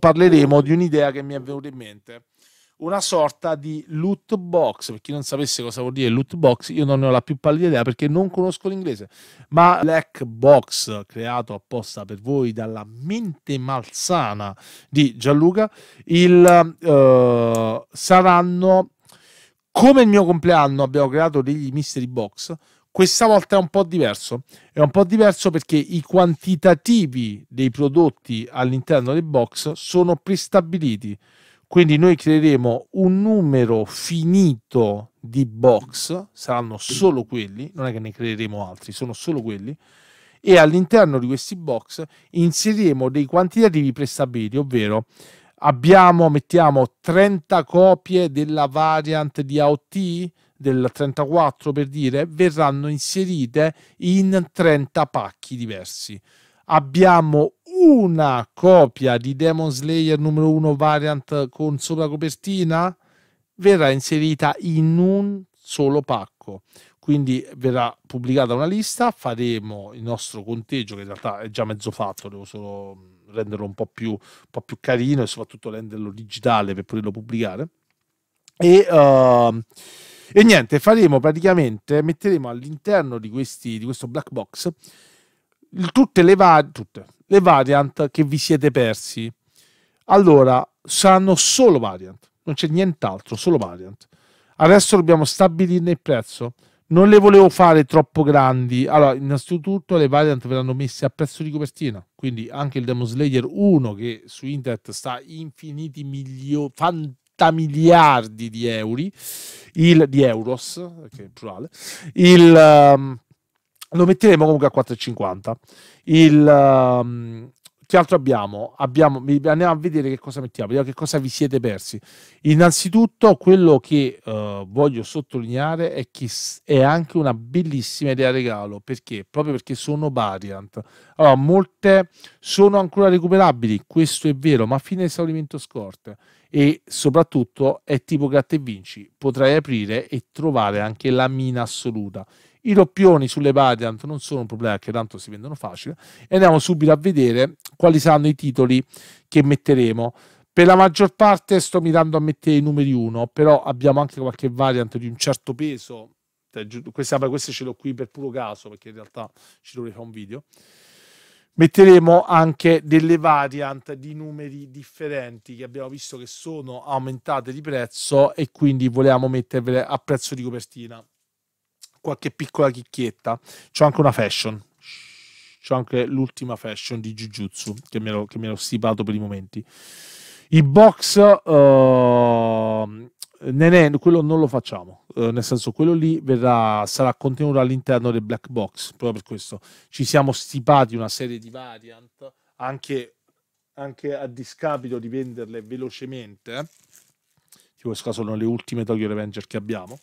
parleremo di un'idea che mi è venuta in mente. Una sorta di loot box. Per chi non sapesse cosa vuol dire loot box, io non ne ho la più pallida idea perché non conosco l'inglese. Ma Black Box, creato apposta per voi dalla mente malsana di Gianluca, il, eh, saranno come il mio compleanno. Abbiamo creato degli mystery box questa volta è un po' diverso, è un po' diverso perché i quantitativi dei prodotti all'interno dei box sono prestabiliti, quindi noi creeremo un numero finito di box, saranno solo quelli, non è che ne creeremo altri, sono solo quelli, e all'interno di questi box inseriremo dei quantitativi prestabiliti, ovvero abbiamo, mettiamo 30 copie della variant di AOT, del 34 per dire, verranno inserite in 30 pacchi diversi. Abbiamo una copia di Demon Slayer numero 1 variant con sopra copertina, verrà inserita in un solo pacco. Quindi verrà pubblicata una lista, faremo il nostro conteggio, che in realtà è già mezzo fatto, devo solo mm, renderlo un po' più, un po più carino e soprattutto renderlo digitale per poterlo pubblicare. E uh, e niente, faremo praticamente, metteremo all'interno di, questi, di questo black box tutte, le va- tutte le variant che vi siete persi. Allora, saranno solo variant, non c'è nient'altro, solo variant. Adesso dobbiamo stabilirne il prezzo. Non le volevo fare troppo grandi. Allora, innanzitutto le variant verranno messe a prezzo di copertina, quindi anche il Demon Slayer 1 che su internet sta infiniti milioni, fantastici 30 miliardi di euro, il, di euros, che è plurale, il, um, lo metteremo comunque a 4,50. Il, um, che altro abbiamo? abbiamo? Andiamo a vedere che cosa mettiamo, vediamo che cosa vi siete persi. Innanzitutto, quello che uh, voglio sottolineare è che è anche una bellissima idea regalo perché proprio perché sono variant. Allora, molte sono ancora recuperabili, questo è vero, ma fine esaurimento scorte e soprattutto è tipo gratta e vinci, potrai aprire e trovare anche la mina assoluta. I doppioni sulle Variant non sono un problema che tanto si vendono facile e andiamo subito a vedere quali saranno i titoli che metteremo. Per la maggior parte sto mirando a mettere i numeri 1, però abbiamo anche qualche variant di un certo peso. Cioè, queste, queste ce l'ho qui per puro caso perché in realtà ci dovrei fare un video metteremo anche delle variant di numeri differenti che abbiamo visto che sono aumentate di prezzo e quindi volevamo mettervele a prezzo di copertina qualche piccola chicchietta c'ho anche una fashion c'ho anche l'ultima fashion di Jujutsu che mi ero, che mi ero stipato per i momenti i box uh, Nene, quello non lo facciamo, eh, nel senso quello lì verrà, sarà contenuto all'interno del black box, proprio per questo ci siamo stipati una serie di variant, anche, anche a discapito di venderle velocemente, eh. in questo caso sono le ultime Tokyo Revenger che abbiamo.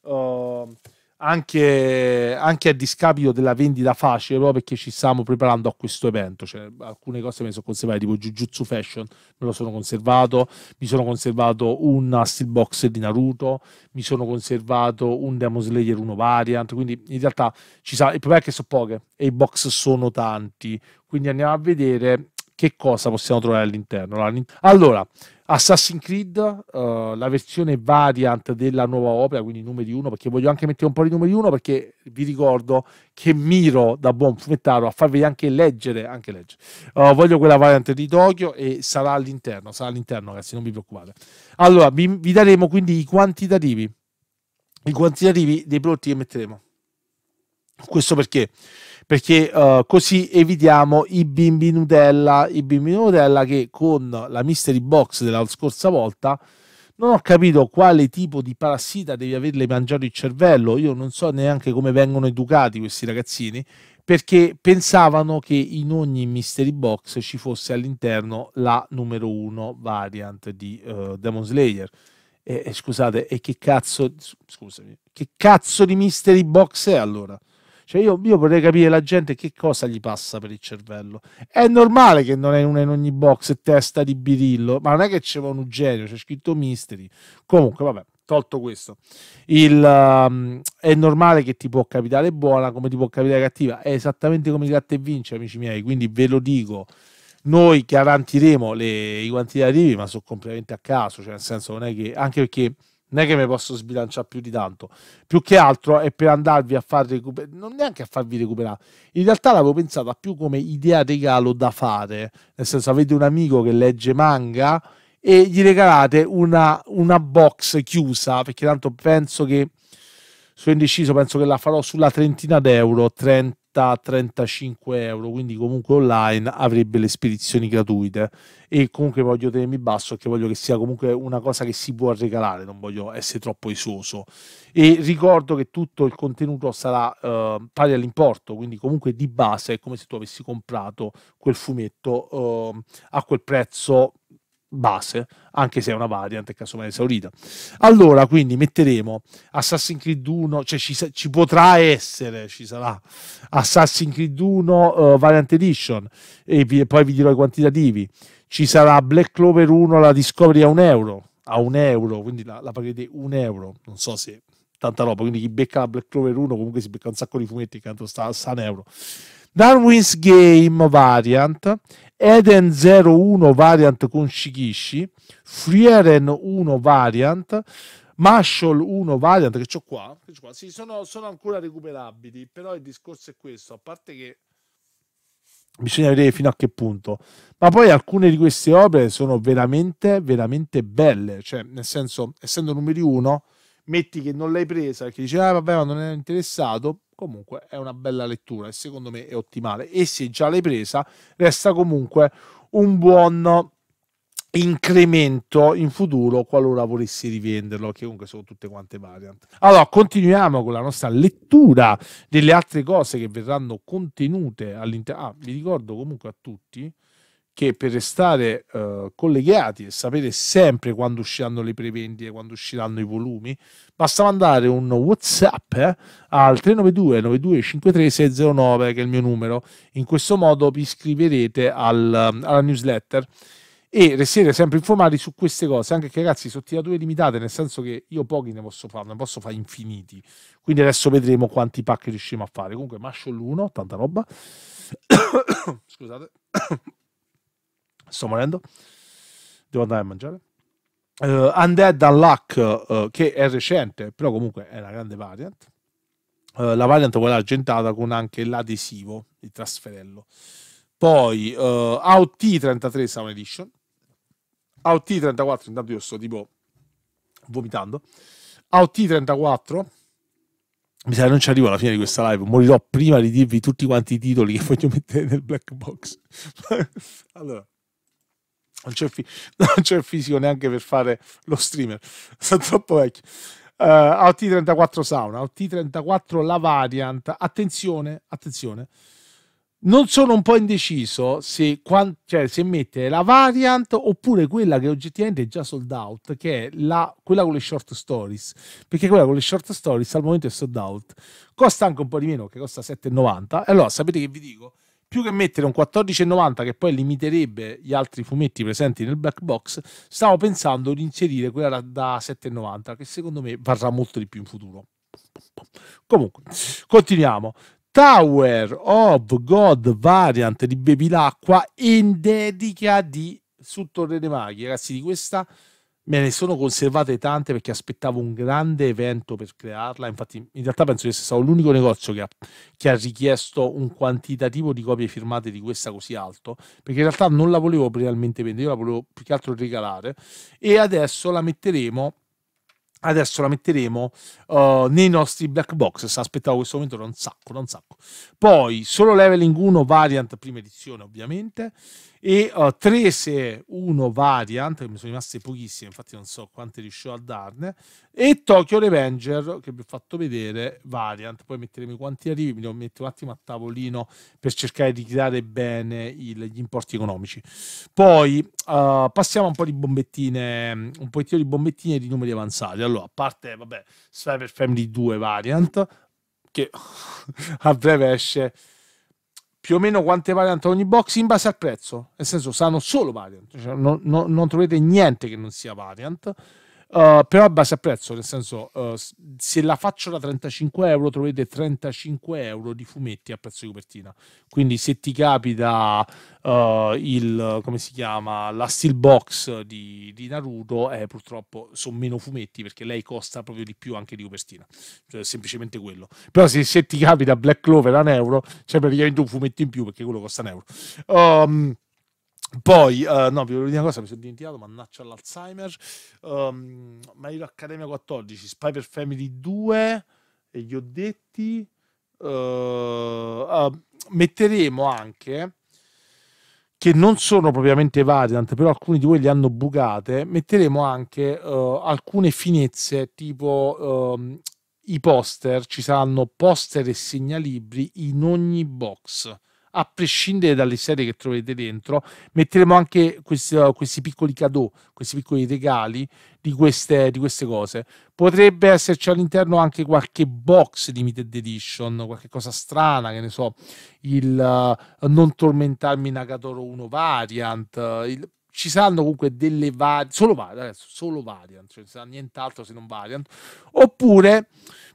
Uh, anche, anche, a discapito della vendita facile, proprio perché ci stiamo preparando a questo evento. Cioè, alcune cose me le sono conservate, tipo Jujutsu Fashion, me lo sono conservato, mi sono conservato un steel box di Naruto, mi sono conservato un Demon Slayer 1 variant, quindi in realtà ci sa, il problema è che sono poche e i box sono tanti, quindi andiamo a vedere che cosa possiamo trovare all'interno? Allora, Assassin's Creed, uh, la versione variant della nuova opera, quindi numeri 1, perché voglio anche mettere un po' di numeri 1 perché vi ricordo che miro da buon fumettaro a farvi anche leggere, anche leggere. Uh, voglio quella variant di Tokyo e sarà all'interno, sarà all'interno ragazzi, non vi preoccupate. Allora, vi, vi daremo quindi i quantitativi, i quantitativi dei prodotti che metteremo questo perché? Perché uh, così evitiamo i bimbi Nutella, i bimbi Nutella che con la mystery box della scorsa volta non ho capito quale tipo di parassita devi averle mangiato il cervello, io non so neanche come vengono educati questi ragazzini, perché pensavano che in ogni mystery box ci fosse all'interno la numero uno variant di uh, Demon Slayer. E, e, scusate, e che cazzo, scusami, che cazzo di mystery box è allora? Cioè io, io vorrei capire la gente che cosa gli passa per il cervello. È normale che non è una in ogni box testa di birillo, ma non è che c'è un genio, c'è scritto mystery. Comunque, vabbè, tolto questo. Il, um, è normale che ti può capitare buona come ti può capitare cattiva. È esattamente come il gratta e vince, amici miei. Quindi ve lo dico noi garantiremo le, i quantitativi, ma sono completamente a caso, cioè nel senso non è che anche perché non è che mi posso sbilanciare più di tanto. Più che altro è per andarvi a far recuperare, non neanche a farvi recuperare. In realtà l'avevo pensata più come idea regalo da fare. Nel senso, avete un amico che legge manga e gli regalate una, una box chiusa, perché tanto penso che sono indeciso, penso che la farò sulla trentina d'euro, 30 35 euro quindi comunque online avrebbe le spedizioni gratuite e comunque voglio tenermi basso perché voglio che sia comunque una cosa che si può regalare non voglio essere troppo esoso e ricordo che tutto il contenuto sarà eh, pari all'importo quindi comunque di base è come se tu avessi comprato quel fumetto eh, a quel prezzo base, anche se è una variante casomai esaurita. Allora, quindi metteremo Assassin's Creed 1, cioè ci, ci potrà essere, ci sarà Assassin's Creed 1 uh, eh, Variant Edition, e, vi, poi vi dirò i quantitativi. Ci sarà Black Clover 1, la Discovery a un euro, a un euro, quindi la, la pagherete un euro, non so se tanta roba, quindi chi becca la Black Clover 1 comunque si becca un sacco di fumetti, che sta, sta un euro. Darwin's Game Variant Eden 01 variant con Shigishi, Frieren 1 variant, Mashol 1 variant che ho qua, che ho qua. Sì, sono, sono, ancora recuperabili, però il discorso è questo, a parte che bisogna vedere fino a che punto, ma poi alcune di queste opere sono veramente, veramente belle, cioè nel senso, essendo numeri 1, metti che non l'hai presa che dici ah vabbè ma non ero interessato, comunque è una bella lettura e secondo me è ottimale. E se già l'hai presa, resta comunque un buon incremento in futuro qualora volessi rivenderlo che comunque sono tutte quante variant allora continuiamo con la nostra lettura delle altre cose che verranno contenute all'interno ah vi ricordo comunque a tutti che per restare eh, collegati e sapere sempre quando usciranno le prevendite, quando usciranno i volumi, basta mandare un WhatsApp eh, al 392 9253 609 che è il mio numero. In questo modo vi iscriverete al, alla newsletter e resterete sempre informati su queste cose, anche che ragazzi sono tirature limitate, nel senso che io pochi ne posso fare, ne posso fare infiniti. Quindi adesso vedremo quanti pack riusciamo a fare. Comunque mascio l'uno, tanta roba. Scusate. Sto morendo. Devo andare a mangiare. Uh, Undead Unluck, uh, che è recente, però comunque è una grande variant. Uh, la variant quella argentata con anche l'adesivo, il trasferello. Poi uh, eh, AOT33 Sound Edition. AOT34, intanto io sto tipo vomitando. AOT34 mi sa che non ci arrivo alla fine di questa live. Morirò prima di dirvi tutti quanti i titoli che voglio mettere nel black box. allora, non c'è, fi- non c'è fisico neanche per fare lo streamer, sono troppo vecchio. Uh, eh, AOT34 Sauna, AOT34 la variant, attenzione, attenzione, non sono un po' indeciso se, quant- cioè, se mettere la variant oppure quella che oggettivamente è già sold out, che è la, quella con le short stories, perché quella con le short stories al momento è sold out, costa anche un po' di meno, che costa 7,90, e allora sapete che vi dico? più che mettere un 14,90 che poi limiterebbe gli altri fumetti presenti nel black box, stavo pensando di inserire quella da 7,90 che secondo me varrà molto di più in futuro. Comunque, continuiamo. Tower of God variant di Bevilacqua in dedica di su Torre dei Maghi, ragazzi, di questa me ne sono conservate tante perché aspettavo un grande evento per crearla. Infatti, in realtà penso che sia stato l'unico negozio che ha, che ha, richiesto un quantitativo di copie firmate di questa così alto, perché in realtà non la volevo realmente vendere, io la volevo più che altro regalare. E adesso la metteremo. Adesso la metteremo uh, nei nostri black box. aspettavo questo momento da un sacco, da un sacco. Poi solo leveling 1 variant prima edizione, ovviamente e uh, eh, 1 Variant, che mi sono rimaste pochissime, infatti non so quante riuscirò a darne, e Tokyo Revenger, che vi ho fatto vedere, Variant, poi metteremo i quanti arrivi, mi devo mettere un attimo a tavolino per cercare di creare bene il, gli importi economici. Poi uh, passiamo un po' di bombettine, un po' di bombettine di numeri avanzati, allora, a parte, vabbè, Cyber Family 2 Variant, che a breve esce più o meno quante variant ogni box in base al prezzo, nel senso saranno solo variant, cioè non, non, non troverete niente che non sia variant. Eh, però a base a prezzo, nel senso, uh, se la faccio da 35 euro, trovate 35 euro di fumetti a prezzo di copertina. Quindi, se ti capita uh, il come si chiama la steel box di, di Naruto, eh, purtroppo sono meno fumetti perché lei costa proprio di più anche di copertina, cioè, semplicemente quello. Però, se, se ti capita Black Clover a un euro, c'è praticamente un fumetto in più perché quello costa un euro. Um, poi, uh, no, vi volevo dire una cosa, mi sono dimenticato, mannaccia all'Alzheimer. Um, ehm, Mario Accademia 14, Spy per Family 2 e gli ho detti. Uh, eh, uh, ehm, metteremo anche che non sono propriamente variant, però alcuni di voi li hanno bugate. Metteremo anche eh, alcune finezze tipo ehm, i poster, ci saranno poster e segnalibri in ogni box a prescindere dalle serie che troverete dentro, metteremo anche questi, questi piccoli cadeau, questi piccoli regali di queste, di queste, cose. Potrebbe esserci all'interno anche qualche box limited edition, qualche cosa strana, che ne so, il uh, non tormentarmi Nagatoro 1 variant, eh, il, ci saranno comunque delle varie, solo, solo variant, cioè non sarà nient'altro se non variant, oppure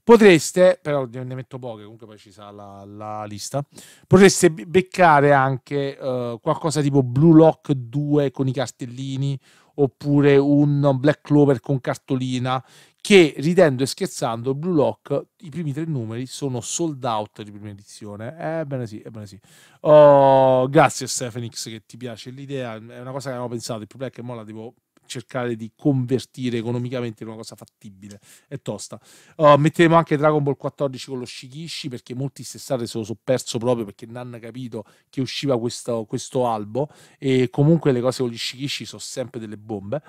Potreste, però ne metto poche, comunque poi ci sarà la, la lista, potreste beccare anche uh, qualcosa tipo Blue Lock 2 con i cartellini oppure un Black Clover con cartolina che ridendo e scherzando Blue Lock i primi tre numeri sono sold out di prima edizione ebbene eh, sì ebbene eh, sì oh, grazie Stephenix che ti piace l'idea è una cosa che avevo pensato il problema è che mo la devo cercare di convertire economicamente in una cosa fattibile. È tosta. Uh, metteremo anche Dragon Ball 14 con lo Shikishi perché molti stessate se lo so perso proprio perché non hanno capito che usciva questo, questo, albo e comunque le cose con gli Shikishi sono sempre delle bombe.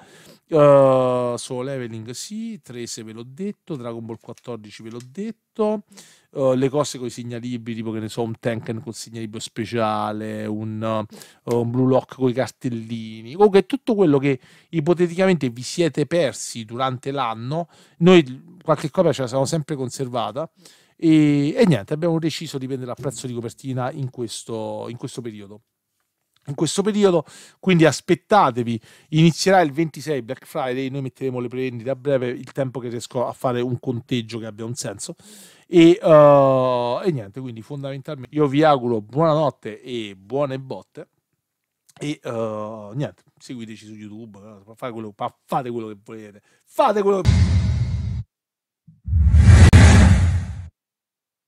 Uh, solo leveling sì, 3 se ve l'ho detto, Dragon Ball 14 ve l'ho detto tutto. Uh, le cose con i segnalibri, tipo che ne so, un Tanken con segnalibro speciale, un, uh, un Blue Lock con i cartellini, comunque tutto quello che ipoteticamente vi siete persi durante l'anno, noi qualche copia ce la siamo sempre conservata e, e niente, abbiamo deciso di vendere a prezzo di copertina in questo, in questo periodo in questo periodo, quindi aspettatevi, inizierà il 26 Black Friday, noi metteremo le prevendite a breve, il tempo che riesco a fare un conteggio che abbia un senso. E, uh, e niente, quindi fondamentalmente io vi auguro buonanotte e buone botte e uh, niente, seguiteci su YouTube, fate quello, fate quello che volete, fate quello che volete.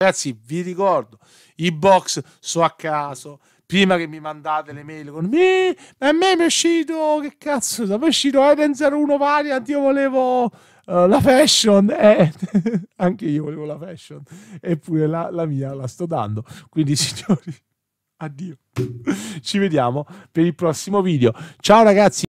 Ragazzi, vi ricordo, i box so a caso, prima che mi mandate le mail con me, ma a me mi è uscito, che cazzo, mi è uscito Eden 01 Variant, io volevo uh, la fashion, eh, anche io volevo la fashion, eppure la, la mia la sto dando, quindi signori, addio, ci vediamo per il prossimo video, ciao ragazzi!